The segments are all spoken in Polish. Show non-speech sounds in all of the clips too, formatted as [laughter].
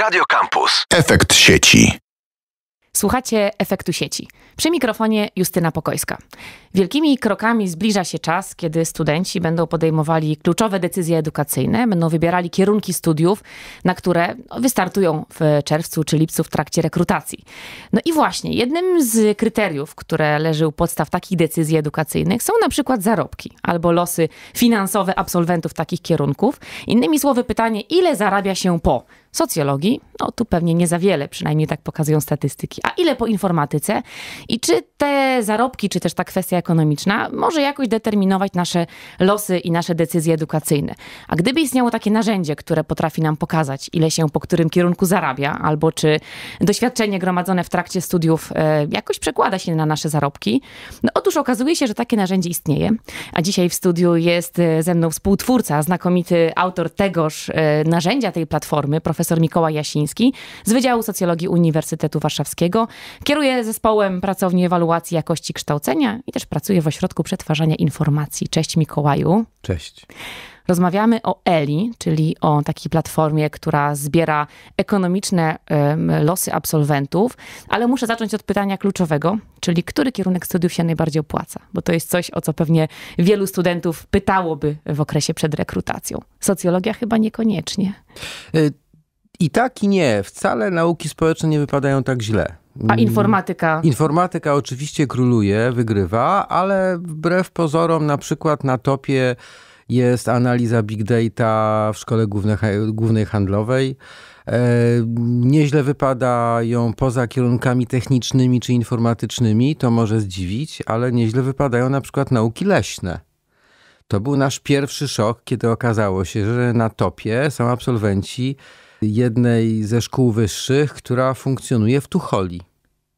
Radio Campus. Efekt sieci. Słuchacie efektu sieci. Przy mikrofonie Justyna Pokojska. Wielkimi krokami zbliża się czas, kiedy studenci będą podejmowali kluczowe decyzje edukacyjne, będą wybierali kierunki studiów, na które wystartują w czerwcu czy lipcu w trakcie rekrutacji. No i właśnie, jednym z kryteriów, które leży u podstaw takich decyzji edukacyjnych są na przykład zarobki albo losy finansowe absolwentów takich kierunków. Innymi słowy pytanie, ile zarabia się po Socjologii, no tu pewnie nie za wiele, przynajmniej tak pokazują statystyki. A ile po informatyce? I czy te zarobki, czy też ta kwestia ekonomiczna może jakoś determinować nasze losy i nasze decyzje edukacyjne? A gdyby istniało takie narzędzie, które potrafi nam pokazać, ile się po którym kierunku zarabia, albo czy doświadczenie gromadzone w trakcie studiów e, jakoś przekłada się na nasze zarobki? No otóż okazuje się, że takie narzędzie istnieje. A dzisiaj w studiu jest e, ze mną współtwórca, znakomity autor tegoż e, narzędzia tej platformy, profesor profesor Mikołaj Jasiński z Wydziału Socjologii Uniwersytetu Warszawskiego. Kieruje zespołem pracowni ewaluacji jakości kształcenia i też pracuje w ośrodku przetwarzania informacji. Cześć Mikołaju. Cześć. Rozmawiamy o ELI, czyli o takiej platformie, która zbiera ekonomiczne losy absolwentów, ale muszę zacząć od pytania kluczowego, czyli który kierunek studiów się najbardziej opłaca? Bo to jest coś, o co pewnie wielu studentów pytałoby w okresie przed rekrutacją. Socjologia chyba niekoniecznie. Y, i tak i nie. Wcale nauki społeczne nie wypadają tak źle. A informatyka? Informatyka oczywiście króluje, wygrywa, ale wbrew pozorom na przykład na topie jest analiza big data w szkole głównej, głównej handlowej. E, nieźle wypadają poza kierunkami technicznymi czy informatycznymi, to może zdziwić, ale nieźle wypadają na przykład nauki leśne. To był nasz pierwszy szok, kiedy okazało się, że na topie są absolwenci jednej ze szkół wyższych, która funkcjonuje w Tucholi.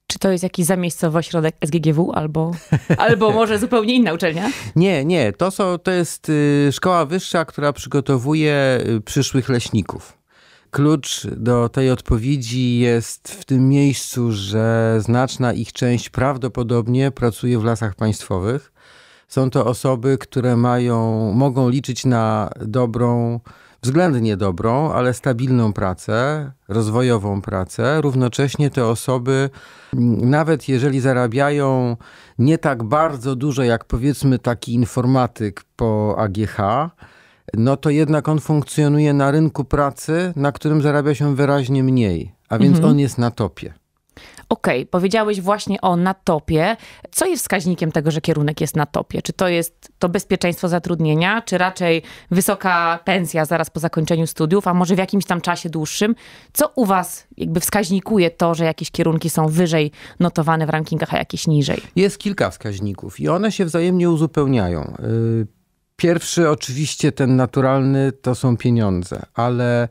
Czy to jest jakiś zamiejscowy ośrodek SGGW albo, [laughs] albo może zupełnie inna uczelnia? Nie, nie. To, są, to jest y, szkoła wyższa, która przygotowuje y, przyszłych leśników. Klucz do tej odpowiedzi jest w tym miejscu, że znaczna ich część prawdopodobnie pracuje w lasach państwowych. Są to osoby, które mają, mogą liczyć na dobrą względnie dobrą, ale stabilną pracę, rozwojową pracę. Równocześnie te osoby, mm, nawet jeżeli zarabiają nie tak bardzo dużo, jak powiedzmy taki informatyk po AGH, no to jednak on funkcjonuje na rynku pracy, na którym zarabia się wyraźnie mniej, a więc mhm. on jest na topie. OK, powiedziałeś właśnie o na topie. Co jest wskaźnikiem tego, że kierunek jest na topie? Czy to jest to bezpieczeństwo zatrudnienia, czy raczej wysoka pensja zaraz po zakończeniu studiów, a może w jakimś tam czasie dłuższym? Co u was jakby wskaźnikuje to, że jakieś kierunki są wyżej notowane w rankingach, a jakieś niżej? Jest kilka wskaźników i one się wzajemnie uzupełniają. Y, pierwszy oczywiście ten naturalny to są pieniądze, ale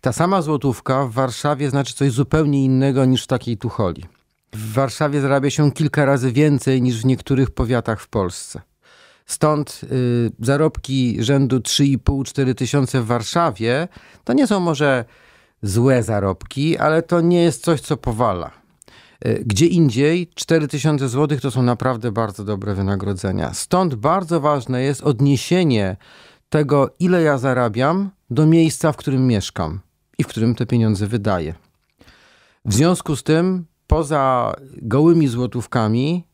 ta sama złotówka w Warszawie znaczy coś zupełnie innego niż w takiej Tucholi. W Warszawie zarabia się kilka razy więcej niż w niektórych powiatach w Polsce. Stąd y, zarobki rzędu 3,5-4 tysiące w Warszawie to nie są może złe zarobki, ale to nie jest coś, co powala. Y, gdzie indziej 4 tysiące złotych to są naprawdę bardzo dobre wynagrodzenia. Stąd bardzo ważne jest odniesienie tego, ile ja zarabiam do miejsca, w którym mieszkam i w którym te pieniądze wydaję. W związku z tym, poza gołymi złotówkami,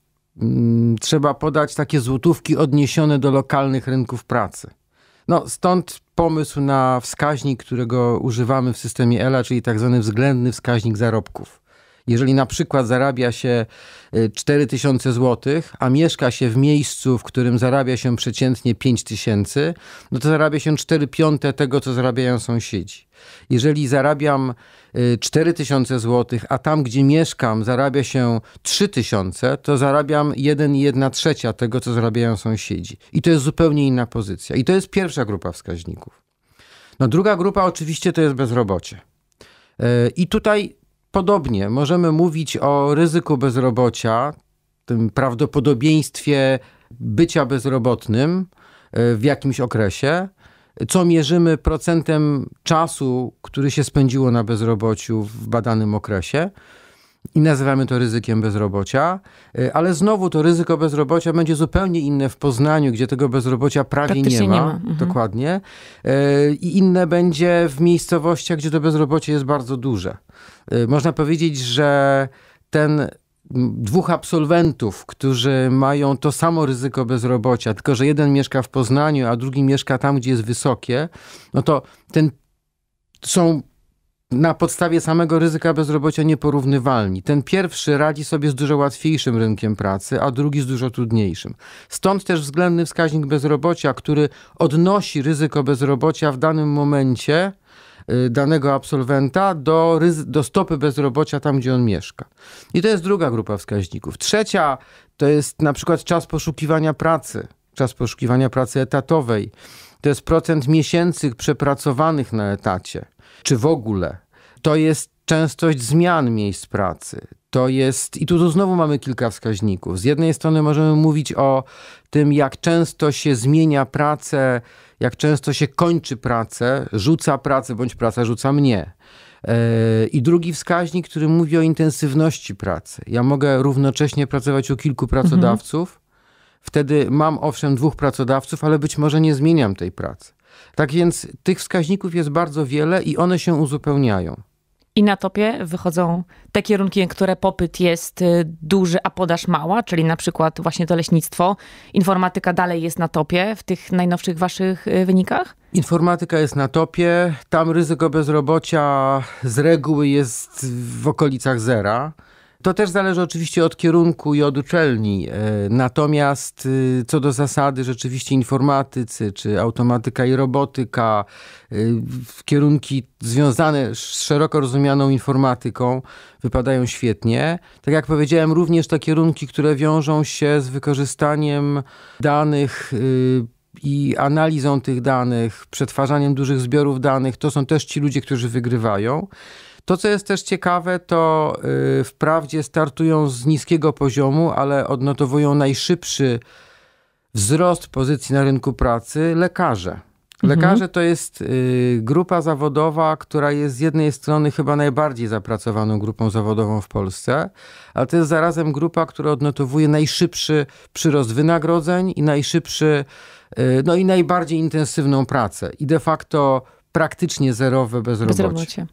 mm, trzeba podać takie złotówki odniesione do lokalnych rynków pracy. No, stąd pomysł na wskaźnik, którego używamy w systemie ELA, czyli tak zwany względny wskaźnik zarobków. Jeżeli na przykład zarabia się 4000 y, zł, a mieszka się w miejscu, w którym zarabia się przeciętnie 5000, no to zarabia się 4 piąte tego, co zarabiają sąsiedzi. Jeżeli zarabiam 4000 y, zł, a tam, gdzie mieszkam, zarabia się 3000, to zarabiam 1 i 1 trzecia tego, co zarabiają sąsiedzi. I to jest zupełnie inna pozycja. I to jest pierwsza grupa wskaźników. No druga grupa oczywiście to jest bezrobocie. Y, I tutaj podobnie możemy mówić o ryzyku bezrobocia, tym prawdopodobieństwie bycia bezrobotnym e, w jakimś okresie, co mierzymy procentem czasu, który się spędziło na bezrobociu w badanym okresie i nazywamy to ryzykiem bezrobocia, y, ale znowu to ryzyko bezrobocia będzie zupełnie inne w Poznaniu, gdzie tego bezrobocia prawie nie ma, nie ma. Mhm. dokładnie, y, i inne będzie w miejscowościach, gdzie to bezrobocie jest bardzo duże. Y, można powiedzieć, że ten dwóch absolwentów, którzy mają to samo ryzyko bezrobocia, tylko że jeden mieszka w Poznaniu, a drugi mieszka tam, gdzie jest wysokie, no to ten są na podstawie samego ryzyka bezrobocia nieporównywalni. Ten pierwszy radzi sobie z dużo łatwiejszym rynkiem pracy, a drugi z dużo trudniejszym. Stąd też względny wskaźnik bezrobocia, który odnosi ryzyko bezrobocia w danym momencie y, danego absolwenta do, do stopy bezrobocia tam, gdzie on mieszka. I to jest druga grupa wskaźników. Trzecia to jest na przykład czas poszukiwania pracy, czas poszukiwania pracy etatowej. To jest procent miesięcy przepracowanych na etacie czy w ogóle. To jest częstość zmian miejsc pracy. To jest, i tu znowu mamy kilka wskaźników. Z jednej strony możemy mówić o tym, jak często się zmienia pracę, jak często się kończy pracę, rzuca pracę, bądź praca rzuca mnie. E, I drugi wskaźnik, który mówi o intensywności pracy. Ja mogę równocześnie pracować u kilku mhm. pracodawców. Mhm. Wtedy mam owszem dwóch pracodawców, ale być może nie zmieniam tej pracy. Tak więc tych wskaźników jest bardzo wiele i one się uzupełniają. I na topie wychodzą te kierunki, które popyt jest y, duży, a podaż mała, czyli na przykład właśnie to leśnictwo. Informatyka dalej jest na topie w tych najnowszych waszych y, wynikach? Informatyka jest na topie. Tam ryzyko bezrobocia z reguły jest w okolicach zera. To też zależy oczywiście od kierunku i od uczelni. E, natomiast y, co do zasady, rzeczywiście informatycy, czy automatyka i robotyka, y, kierunki związane z szeroko rozumianą informatyką wypadają świetnie. Tak jak powiedziałem, również te kierunki, które wiążą się z wykorzystaniem danych y, i analizą tych danych, przetwarzaniem dużych zbiorów danych, to są też ci ludzie, którzy wygrywają. To, co jest też ciekawe, to yy, wprawdzie startują z niskiego poziomu, ale odnotowują najszybszy wzrost pozycji na rynku pracy lekarze. Mhm. Lekarze mhm. to jest y, grupa zawodowa, która jest z jednej strony chyba najbardziej zapracowaną grupą zawodową w Polsce, ale to jest zarazem grupa, która odnotowuje najszybszy przyrost wynagrodzeń i najszybszy, y, no i najbardziej intensywną pracę i de facto praktycznie zerowe bezrobocie. bezrobocie.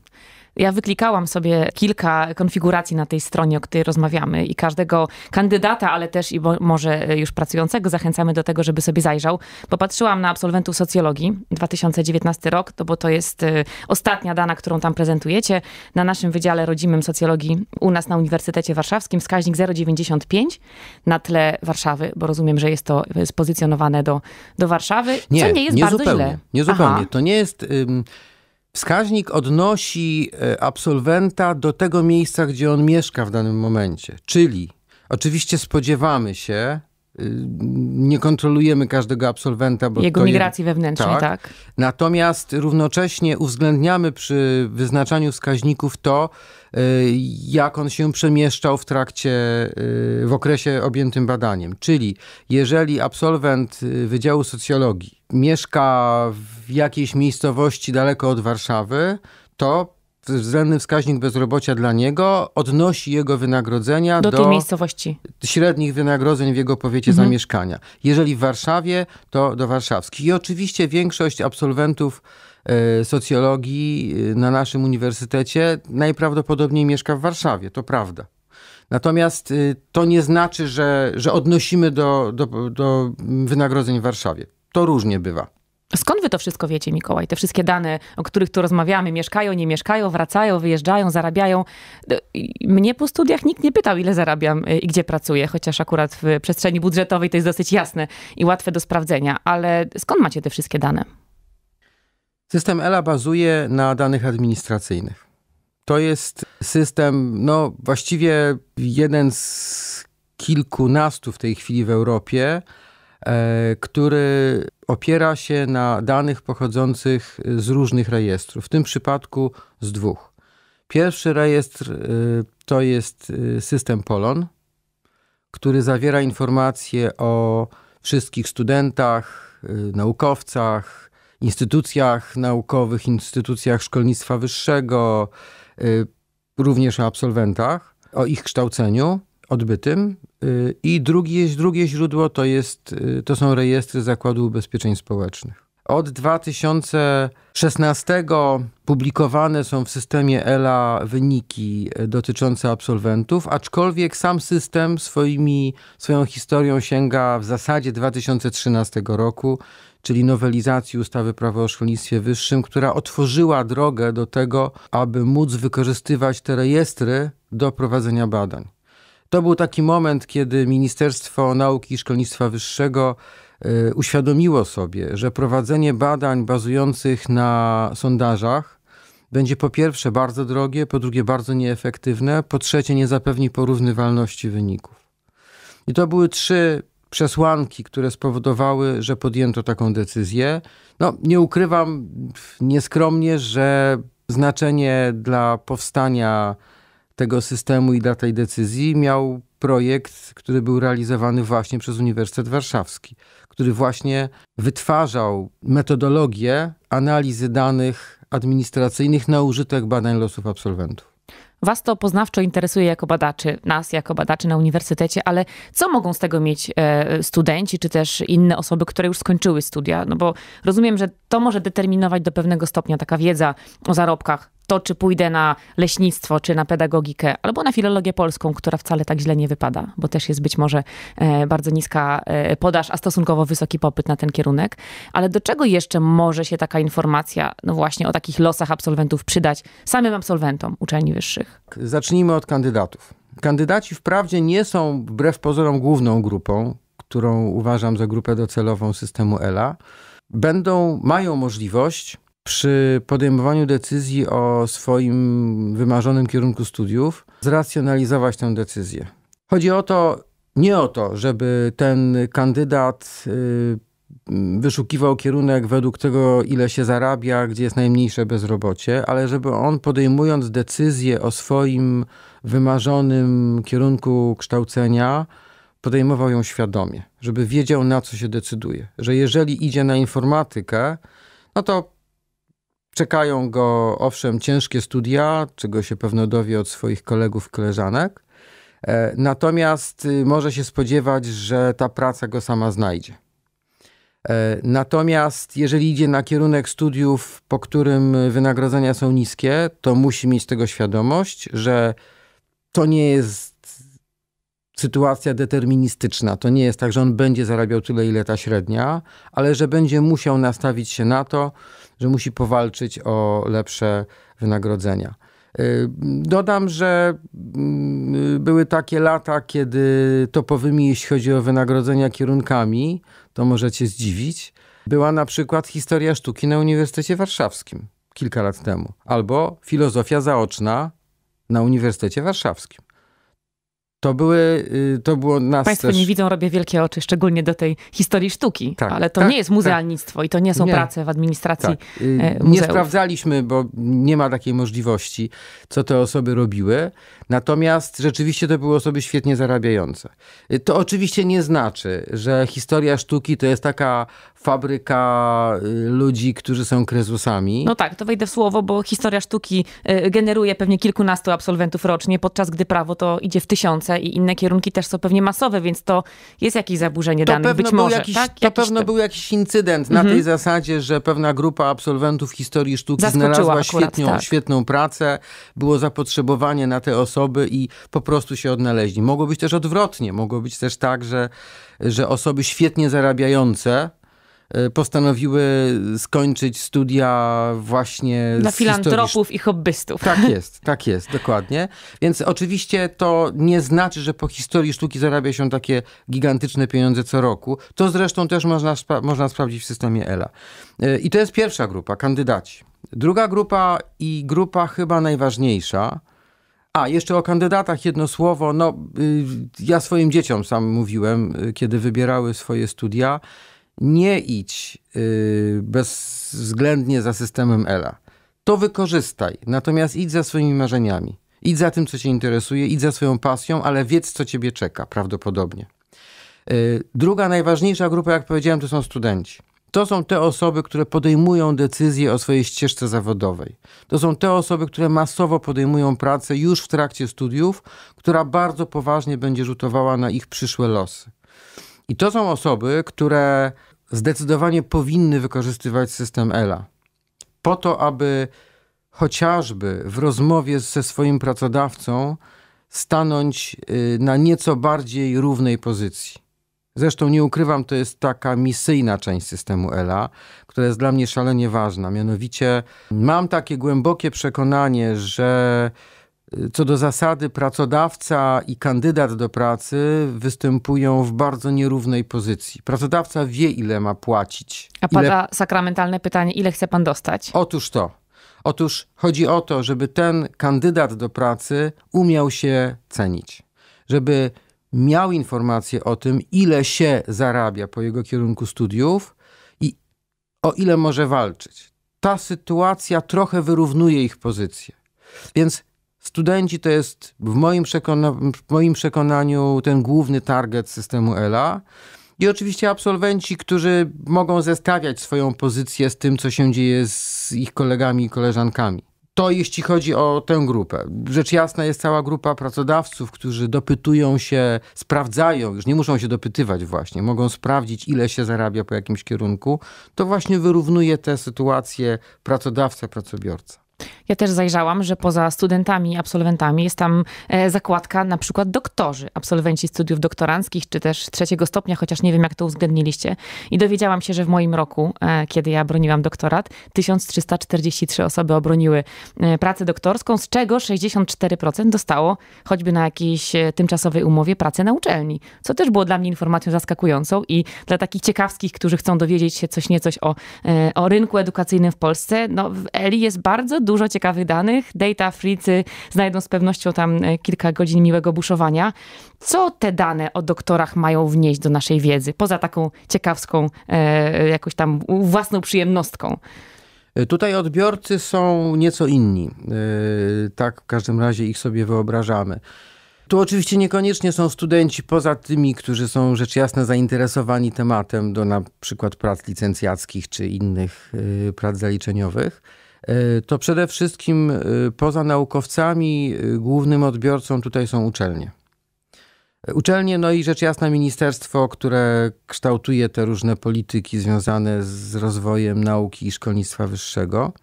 Ja wyklikałam sobie kilka konfiguracji na tej stronie, o której rozmawiamy i każdego kandydata, ale też i może e, już pracującego zachęcamy do tego, żeby sobie zajrzał, Popatrzyłam na absolwentów socjologii 2019 rok, to bo to jest e, ostatnia dana, którą tam prezentujecie na naszym Wydziale Rodzimym Socjologii u nas na Uniwersytecie Warszawskim, wskaźnik 0,95 na tle Warszawy, bo rozumiem, że jest to e, spozycjonowane do, do Warszawy, nie, co nie jest nie bardzo zupełnie, źle. Nie zupełnie, Aha. to nie jest... Wskaźnik odnosi e, absolwenta do tego miejsca, gdzie on mieszka w danym momencie. Czyli oczywiście spodziewamy się, y, nie kontrolujemy każdego absolwenta. Bo Jego migracji je... wewnętrznej, tak. tak. Natomiast równocześnie uwzględniamy przy wyznaczaniu wskaźników to, y, jak on się przemieszczał w trakcie, y, w okresie objętym badaniem. Czyli jeżeli absolwent Wydziału Socjologii mieszka w jakiejś miejscowości daleko od Warszawy, to względny wskaźnik bezrobocia dla niego odnosi jego wynagrodzenia do, do miejscowości. średnich wynagrodzeń w jego powiecie mhm. zamieszkania. Jeżeli w Warszawie, to do warszawskich. I oczywiście większość absolwentów e, socjologii e, na naszym uniwersytecie najprawdopodobniej mieszka w Warszawie, to prawda. Natomiast e, to nie znaczy, że, że odnosimy do, do, do wynagrodzeń w Warszawie. To różnie bywa. Skąd wy to wszystko wiecie, Mikołaj? Te wszystkie dane, o których tu rozmawiamy, mieszkają, nie mieszkają, wracają, wyjeżdżają, zarabiają. No, mnie po studiach nikt nie pytał, ile zarabiam y, i gdzie pracuję, chociaż akurat w przestrzeni budżetowej to jest dosyć jasne i łatwe do sprawdzenia. Ale skąd macie te wszystkie dane? System ELA bazuje na danych administracyjnych. To jest system, no właściwie jeden z kilkunastu w tej chwili w Europie, E, który opiera się na danych pochodzących z różnych rejestrów, w tym przypadku z dwóch. Pierwszy rejestr e, to jest e, system Polon, który zawiera informacje o wszystkich studentach, naukowcach, instytucjach naukowych, instytucjach szkolnictwa wyższego, również o absolwentach, o ich kształceniu odbytym. Y, I drugie, drugie źródło to, jest, y, to są rejestry Zakładu Ubezpieczeń Społecznych. Od 2016 publikowane są w systemie ELA wyniki y, dotyczące absolwentów, aczkolwiek sam system swoimi, swoją historią sięga w zasadzie 2013 roku, czyli nowelizacji ustawy Prawo o Szkolnictwie Wyższym, która otworzyła drogę do tego, aby móc wykorzystywać te rejestry do prowadzenia badań. To był taki moment, kiedy Ministerstwo Nauki i Szkolnictwa Wyższego e, uświadomiło sobie, że prowadzenie badań bazujących na sondażach będzie po pierwsze bardzo drogie, po drugie bardzo nieefektywne, po trzecie nie zapewni porównywalności wyników. I to były trzy przesłanki, które spowodowały, że podjęto taką decyzję. No, nie ukrywam nieskromnie, że znaczenie dla powstania tego systemu i dla tej decyzji miał projekt, który był realizowany właśnie przez Uniwersytet Warszawski, który właśnie wytwarzał metodologię analizy danych administracyjnych na użytek badań losów absolwentów. Was to poznawczo interesuje jako badaczy, nas jako badaczy na uniwersytecie, ale co mogą z tego mieć e, studenci czy też inne osoby, które już skończyły studia? No bo rozumiem, że to może determinować do pewnego stopnia taka wiedza o zarobkach to, czy pójdę na leśnictwo, czy na pedagogikę, albo na filologię polską, która wcale tak źle nie wypada, bo też jest być może e, bardzo niska e, podaż, a stosunkowo wysoki popyt na ten kierunek. Ale do czego jeszcze może się taka informacja, no właśnie o takich losach absolwentów przydać samym absolwentom uczelni wyższych? Zacznijmy od kandydatów. Kandydaci wprawdzie nie są wbrew pozorom główną grupą, którą uważam za grupę docelową systemu ELA. Będą, mają możliwość przy podejmowaniu decyzji o swoim wymarzonym kierunku studiów zracjonalizować tę decyzję. Chodzi o to, nie o to, żeby ten kandydat y, wyszukiwał kierunek według tego, ile się zarabia, gdzie jest najmniejsze bezrobocie, ale żeby on podejmując decyzję o swoim wymarzonym kierunku kształcenia, podejmował ją świadomie, żeby wiedział, na co się decyduje. Że jeżeli idzie na informatykę, no to Czekają go owszem ciężkie studia, czego się pewno dowie od swoich kolegów, koleżanek. E, natomiast y, może się spodziewać, że ta praca go sama znajdzie. E, natomiast jeżeli idzie na kierunek studiów, po którym wynagrodzenia są niskie, to musi mieć tego świadomość, że to nie jest sytuacja deterministyczna. To nie jest tak, że on będzie zarabiał tyle, ile ta średnia, ale że będzie musiał nastawić się na to, że musi powalczyć o lepsze wynagrodzenia. Y, dodam, że mm, były takie lata, kiedy topowymi, jeśli chodzi o wynagrodzenia kierunkami, to możecie zdziwić, była na przykład historia sztuki na Uniwersytecie Warszawskim kilka lat temu, albo filozofia zaoczna na Uniwersytecie Warszawskim. To, były, y, to było nas Państwo też... nie widzą, robię wielkie oczy, szczególnie do tej historii sztuki, tak, ale to tak, nie jest muzealnictwo tak. i to nie są nie. prace w administracji tak. Y, e, nie sprawdzaliśmy, bo nie ma takiej możliwości, co te osoby robiły. Natomiast rzeczywiście to były osoby świetnie zarabiające. Y, to oczywiście nie znaczy, że historia sztuki to jest taka fabryka ludzi, którzy są krezusami. No tak, to wejdę w słowo, bo historia sztuki generuje pewnie kilkunastu absolwentów rocznie, podczas gdy prawo to idzie w tysiące i inne kierunki też są pewnie masowe, więc to jest jakieś zaburzenie to danych, być może. Jakiś, tak? To jakiś pewno był jakiś incydent na mhm. tej zasadzie, że pewna grupa absolwentów historii sztuki Zaskoczyła znalazła akurat, świetną, tak. świetną pracę, było zapotrzebowanie na te osoby i po prostu się odnaleźli. Mogło być też odwrotnie, mogło być też tak, że, że osoby świetnie zarabiające Y, postanowiły skończyć studia właśnie... Dla filantropów i hobbystów. Tak [laughs] jest, tak jest, dokładnie. Więc oczywiście to nie znaczy, że po historii sztuki zarabia się takie gigantyczne pieniądze co roku. To zresztą też można, spra można sprawdzić w systemie ELA. Y, I to jest pierwsza grupa, kandydaci. Druga grupa i grupa chyba najważniejsza, a, jeszcze o kandydatach jedno słowo. No, y, ja swoim dzieciom sam mówiłem, kiedy wybierały swoje studia, nie idź y, bezwzględnie za systemem Ela. To wykorzystaj, natomiast idź za swoimi marzeniami. Idź za tym, co Cię interesuje, idź za swoją pasją, ale wiedz, co Ciebie czeka prawdopodobnie. Y, druga najważniejsza grupa, jak powiedziałem, to są studenci. To są te osoby, które podejmują decyzje o swojej ścieżce zawodowej. To są te osoby, które masowo podejmują pracę już w trakcie studiów, która bardzo poważnie będzie rzutowała na ich przyszłe losy. I to są osoby, które zdecydowanie powinny wykorzystywać system ELA po to, aby chociażby w rozmowie ze swoim pracodawcą stanąć y, na nieco bardziej równej pozycji. Zresztą nie ukrywam, to jest taka misyjna część systemu ELA, która jest dla mnie szalenie ważna. Mianowicie mam takie głębokie przekonanie, że co do zasady, pracodawca i kandydat do pracy występują w bardzo nierównej pozycji. Pracodawca wie, ile ma płacić. A pada ile... sakramentalne pytanie, ile chce pan dostać? Otóż to. Otóż chodzi o to, żeby ten kandydat do pracy umiał się cenić, żeby miał informację o tym, ile się zarabia po jego kierunku studiów i o ile może walczyć. Ta sytuacja trochę wyrównuje ich pozycję. Więc Studenci to jest w moim, przekona w moim przekonaniu ten główny target systemu ELA. I oczywiście absolwenci, którzy mogą zestawiać swoją pozycję z tym, co się dzieje z ich kolegami i koleżankami. To jeśli chodzi o tę grupę. Rzecz jasna jest cała grupa pracodawców, którzy dopytują się, sprawdzają, już nie muszą się dopytywać właśnie, mogą sprawdzić, ile się zarabia po jakimś kierunku. To właśnie wyrównuje tę sytuację pracodawca-pracobiorca. Ja też zajrzałam, że poza studentami i absolwentami jest tam e, zakładka na przykład doktorzy, absolwenci studiów doktoranckich czy też trzeciego stopnia, chociaż nie wiem jak to uwzględniliście. I dowiedziałam się, że w moim roku, e, kiedy ja broniłam doktorat, 1343 osoby obroniły e, pracę doktorską, z czego 64% dostało choćby na jakiejś tymczasowej umowie pracę na uczelni, co też było dla mnie informacją zaskakującą i dla takich ciekawskich, którzy chcą dowiedzieć się coś niecoś o, o rynku edukacyjnym w Polsce, no w ELI jest bardzo dużo ciekawych danych. Data fricy znajdą z pewnością tam e, kilka godzin miłego buszowania. Co te dane o doktorach mają wnieść do naszej wiedzy, poza taką ciekawską, e, jakąś tam własną przyjemnostką? E, tutaj odbiorcy są nieco inni. E, tak w każdym razie ich sobie wyobrażamy. Tu oczywiście niekoniecznie są studenci poza tymi, którzy są rzecz jasna zainteresowani tematem do na przykład prac licencjackich czy innych prac zaliczeniowych. E, to przede wszystkim e, poza naukowcami e, głównym odbiorcą tutaj są uczelnie. Uczelnie, no i rzecz jasna ministerstwo, które kształtuje te różne polityki związane z rozwojem nauki i szkolnictwa wyższego.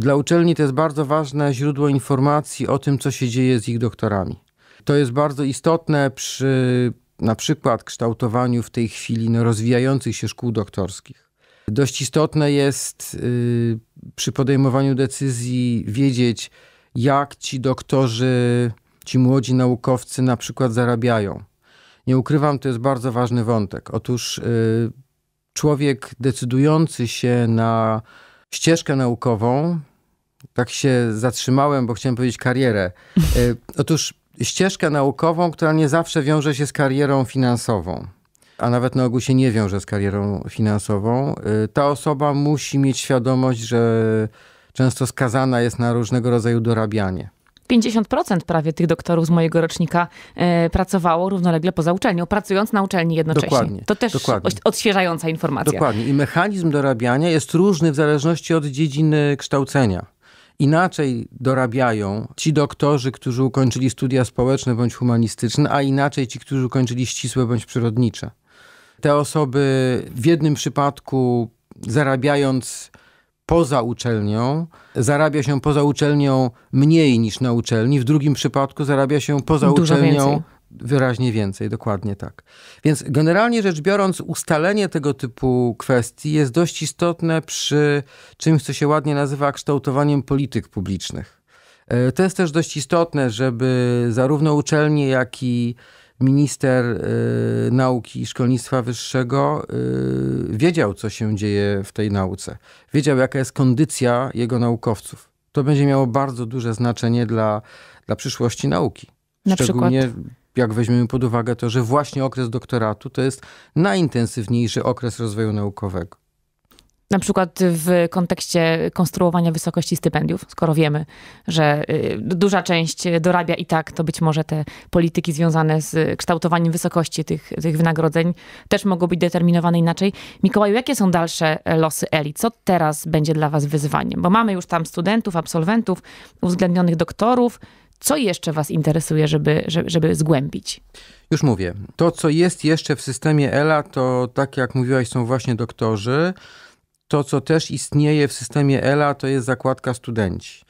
Dla uczelni to jest bardzo ważne źródło informacji o tym, co się dzieje z ich doktorami. To jest bardzo istotne przy na przykład kształtowaniu w tej chwili no, rozwijających się szkół doktorskich. Dość istotne jest y, przy podejmowaniu decyzji wiedzieć, jak ci doktorzy, ci młodzi naukowcy na przykład zarabiają. Nie ukrywam, to jest bardzo ważny wątek. Otóż y, człowiek decydujący się na ścieżkę naukową, tak się zatrzymałem, bo chciałem powiedzieć karierę. Y, otóż ścieżkę naukową, która nie zawsze wiąże się z karierą finansową a nawet na ogół się nie wiąże z karierą finansową, y, ta osoba musi mieć świadomość, że często skazana jest na różnego rodzaju dorabianie. 50% prawie tych doktorów z mojego rocznika e, pracowało równolegle poza uczelnią, pracując na uczelni jednocześnie. Dokładnie, to też dokładnie. odświeżająca informacja. Dokładnie. I mechanizm dorabiania jest różny w zależności od dziedziny kształcenia. Inaczej dorabiają ci doktorzy, którzy ukończyli studia społeczne bądź humanistyczne, a inaczej ci, którzy ukończyli ścisłe bądź przyrodnicze. Te osoby w jednym przypadku zarabiając poza uczelnią, zarabia się poza uczelnią mniej niż na uczelni, w drugim przypadku zarabia się poza Dużo uczelnią więcej. wyraźnie więcej, dokładnie tak. Więc generalnie rzecz biorąc, ustalenie tego typu kwestii jest dość istotne przy czymś, co się ładnie nazywa kształtowaniem polityk publicznych. E, to jest też dość istotne, żeby zarówno uczelnie, jak i minister y, nauki i szkolnictwa wyższego y, wiedział, co się dzieje w tej nauce. Wiedział, jaka jest kondycja jego naukowców. To będzie miało bardzo duże znaczenie dla, dla przyszłości nauki. Szczególnie przykład? jak weźmiemy pod uwagę to, że właśnie okres doktoratu to jest najintensywniejszy okres rozwoju naukowego. Na przykład w kontekście konstruowania wysokości stypendiów, skoro wiemy, że y, duża część dorabia i tak, to być może te polityki związane z kształtowaniem wysokości tych, tych wynagrodzeń też mogą być determinowane inaczej. Mikołaju, jakie są dalsze losy Eli? Co teraz będzie dla Was wyzwaniem? Bo mamy już tam studentów, absolwentów, uwzględnionych doktorów. Co jeszcze Was interesuje, żeby, żeby zgłębić? Już mówię. To, co jest jeszcze w systemie ELA, to tak jak mówiłaś, są właśnie doktorzy to, co też istnieje w systemie ELA, to jest zakładka studenci.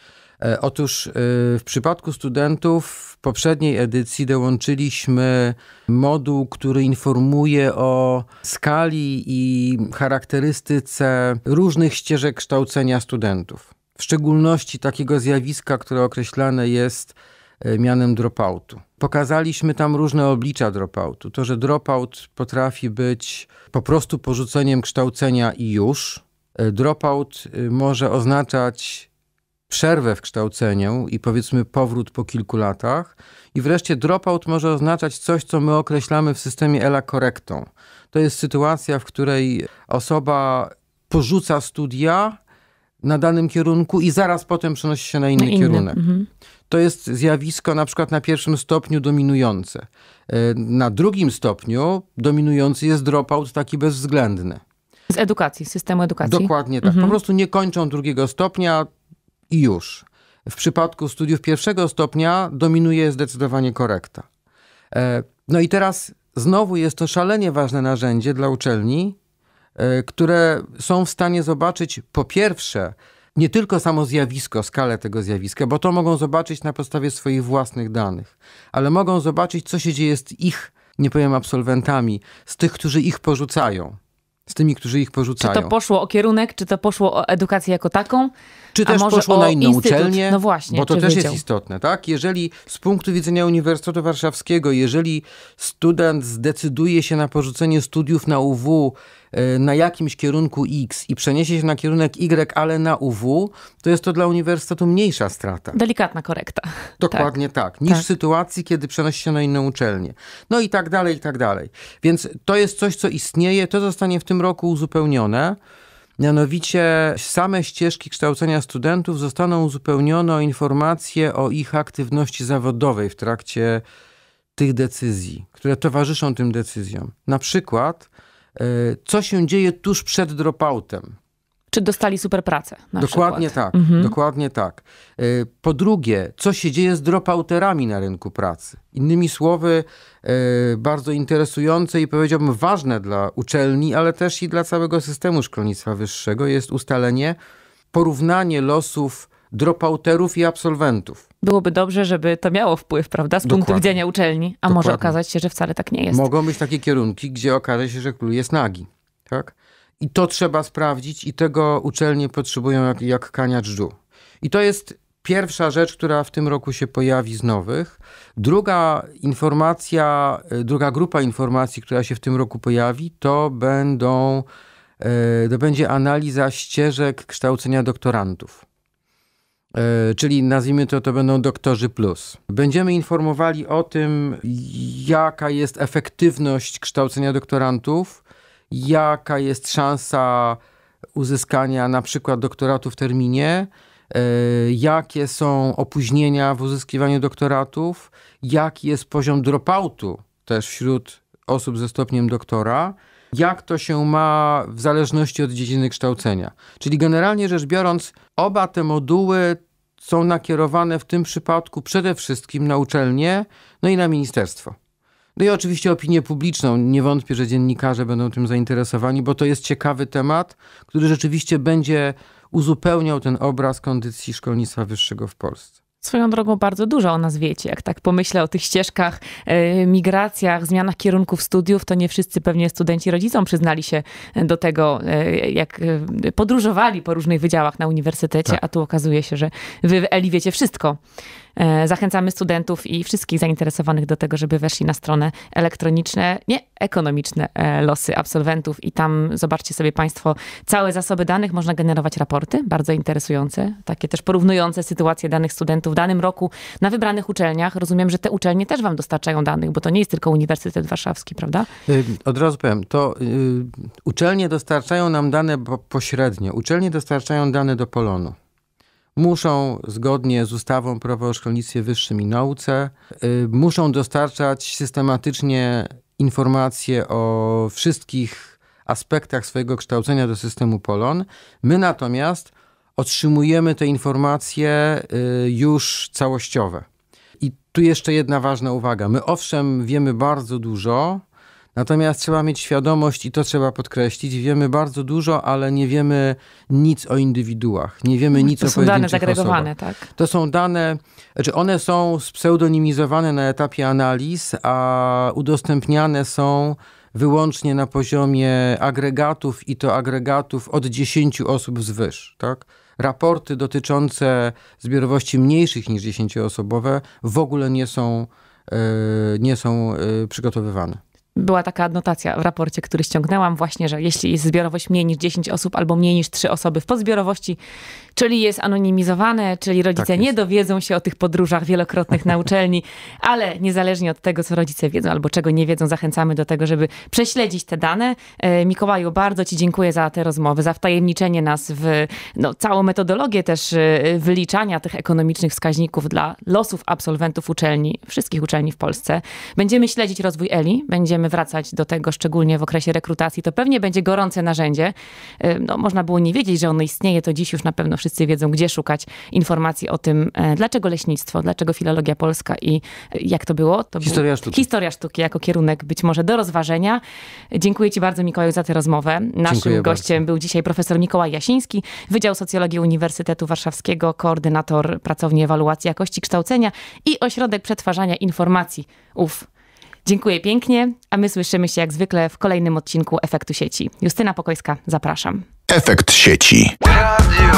E, otóż e, w przypadku studentów w poprzedniej edycji dołączyliśmy moduł, który informuje o skali i charakterystyce różnych ścieżek kształcenia studentów. W szczególności takiego zjawiska, które określane jest e, mianem dropoutu. Pokazaliśmy tam różne oblicza dropoutu. To, że dropout potrafi być po prostu porzuceniem kształcenia i już, E, dropout y, może oznaczać przerwę w kształceniu i powiedzmy powrót po kilku latach. I wreszcie dropout może oznaczać coś, co my określamy w systemie ELA korektą. To jest sytuacja, w której osoba porzuca studia na danym kierunku i zaraz potem przenosi się na inny, na inny. kierunek. Mhm. To jest zjawisko na przykład na pierwszym stopniu dominujące. E, na drugim stopniu dominujący jest dropout taki bezwzględny. Z edukacji, systemu edukacji. Dokładnie tak. Mhm. Po prostu nie kończą drugiego stopnia i już. W przypadku studiów pierwszego stopnia dominuje zdecydowanie korekta. E, no i teraz znowu jest to szalenie ważne narzędzie dla uczelni, e, które są w stanie zobaczyć po pierwsze nie tylko samo zjawisko, skalę tego zjawiska, bo to mogą zobaczyć na podstawie swoich własnych danych, ale mogą zobaczyć, co się dzieje z ich, nie powiem absolwentami, z tych, którzy ich porzucają z tymi, którzy ich porzucają. Czy to poszło o kierunek, czy to poszło o edukację jako taką? Czy też poszło na inną uczelnię? No właśnie. Bo to też wiedział? jest istotne, tak? Jeżeli z punktu widzenia Uniwersytetu Warszawskiego, jeżeli student zdecyduje się na porzucenie studiów na UW, e, na jakimś kierunku X i przeniesie się na kierunek Y, ale na UW, to jest to dla uniwersytetu mniejsza strata. Delikatna korekta. [laughs] Dokładnie tak, tak niż tak. w sytuacji, kiedy przenosi się na inną uczelnię. No i tak dalej, i tak dalej. Więc to jest coś, co istnieje, to zostanie w tym roku uzupełnione. Mianowicie same ścieżki kształcenia studentów zostaną uzupełnione o informacje o ich aktywności zawodowej w trakcie tych decyzji, które towarzyszą tym decyzjom. Na przykład, e, co się dzieje tuż przed dropoutem czy dostali super pracę. dokładnie przykład. tak, mhm. dokładnie tak. E, po drugie, co się dzieje z dropouterami na rynku pracy? Innymi słowy, e, bardzo interesujące i powiedziałbym ważne dla uczelni, ale też i dla całego systemu szkolnictwa wyższego jest ustalenie, porównanie losów dropouterów i absolwentów. Byłoby dobrze, żeby to miało wpływ, prawda, z Dokładnie. punktu widzenia uczelni, a Dokładnie. może okazać się, że wcale tak nie jest. Mogą być takie kierunki, gdzie okaże się, że król jest nagi, tak? I to trzeba sprawdzić i tego uczelnie potrzebują jak, jak kania dżdżu. I to jest pierwsza rzecz, która w tym roku się pojawi z nowych. Druga informacja, e, druga grupa informacji, która się w tym roku pojawi, to będą e, to będzie analiza ścieżek kształcenia doktorantów. E, czyli nazwijmy to, to będą doktorzy plus. Będziemy informowali o tym, jaka jest efektywność kształcenia doktorantów, jaka jest szansa uzyskania na przykład doktoratu w terminie, e, jakie są opóźnienia w uzyskiwaniu doktoratów, jaki jest poziom dropoutu też wśród osób ze stopniem doktora, jak to się ma w zależności od dziedziny kształcenia. Czyli generalnie rzecz biorąc, oba te moduły są nakierowane w tym przypadku przede wszystkim na uczelnie, no i na ministerstwo. No i oczywiście opinię publiczną. Nie wątpię, że dziennikarze będą tym zainteresowani, bo to jest ciekawy temat, który rzeczywiście będzie uzupełniał ten obraz kondycji szkolnictwa wyższego w Polsce. Swoją drogą bardzo dużo o nas wiecie. Jak tak pomyślę o tych ścieżkach, yy, migracjach, zmianach kierunków studiów, to nie wszyscy pewnie studenci rodzicom przyznali się do tego, yy, jak yy, podróżowali po różnych wydziałach na uniwersytecie, tak. a tu okazuje się, że wy, Eli, wiecie wszystko. E, zachęcamy studentów i wszystkich zainteresowanych do tego, żeby weszli na stronę elektroniczne, nie ekonomiczne e, losy absolwentów i tam zobaczcie sobie Państwo całe zasoby danych. Można generować raporty, bardzo interesujące, takie też porównujące sytuacje danych studentów w danym roku na wybranych uczelniach. Rozumiem, że te uczelnie też Wam dostarczają danych, bo to nie jest tylko Uniwersytet Warszawski, prawda? Od razu powiem, to y, uczelnie dostarczają nam dane pośrednio. Uczelnie dostarczają dane do Polonu muszą zgodnie z ustawą Prawo o szkolnictwie wyższym i nauce, y, muszą dostarczać systematycznie informacje o wszystkich aspektach swojego kształcenia do systemu Polon. My natomiast otrzymujemy te informacje y, już całościowe. I tu jeszcze jedna ważna uwaga. My owszem wiemy bardzo dużo, Natomiast trzeba mieć świadomość i to trzeba podkreślić. Wiemy bardzo dużo, ale nie wiemy nic o indywiduach. Nie wiemy mhm. nic to o pojedynczych osobach. To są dane zagregowane, osobach. tak? To są dane, znaczy one są pseudonimizowane na etapie analiz, a udostępniane są wyłącznie na poziomie agregatów i to agregatów od 10 osób wzwyż, tak? Raporty dotyczące zbiorowości mniejszych niż 10-osobowe w ogóle nie są, e, nie są e, przygotowywane była taka adnotacja w raporcie, który ściągnęłam właśnie, że jeśli jest zbiorowość mniej niż 10 osób albo mniej niż 3 osoby w podzbiorowości, czyli jest anonimizowane, czyli rodzice tak nie dowiedzą się o tych podróżach wielokrotnych na uczelni, [laughs] ale niezależnie od tego, co rodzice wiedzą albo czego nie wiedzą, zachęcamy do tego, żeby prześledzić te dane. E, Mikołaju, bardzo Ci dziękuję za te rozmowy, za wtajemniczenie nas w no, całą metodologię też e, wyliczania tych ekonomicznych wskaźników dla losów absolwentów uczelni, wszystkich uczelni w Polsce. Będziemy śledzić rozwój ELI, będziemy będziemy wracać do tego, szczególnie w okresie rekrutacji, to pewnie będzie gorące narzędzie. Y, no, można było nie wiedzieć, że ono istnieje, to dziś już na pewno wszyscy wiedzą, gdzie szukać informacji o tym, e, dlaczego leśnictwo, dlaczego filologia polska i e, jak to było. To historia był... sztuki. Historia sztuki jako kierunek być może do rozważenia. Dziękuję Ci bardzo, Mikołaju, za tę rozmowę. Naszym Dziękuję gościem bardzo. był dzisiaj profesor Mikołaj Jasiński, Wydział Socjologii Uniwersytetu Warszawskiego, koordynator pracowni ewaluacji jakości kształcenia i ośrodek przetwarzania informacji UF. Dziękuję pięknie, a my słyszymy się jak zwykle w kolejnym odcinku Efektu Sieci. Justyna Pokojska, zapraszam. Efekt sieci. Radio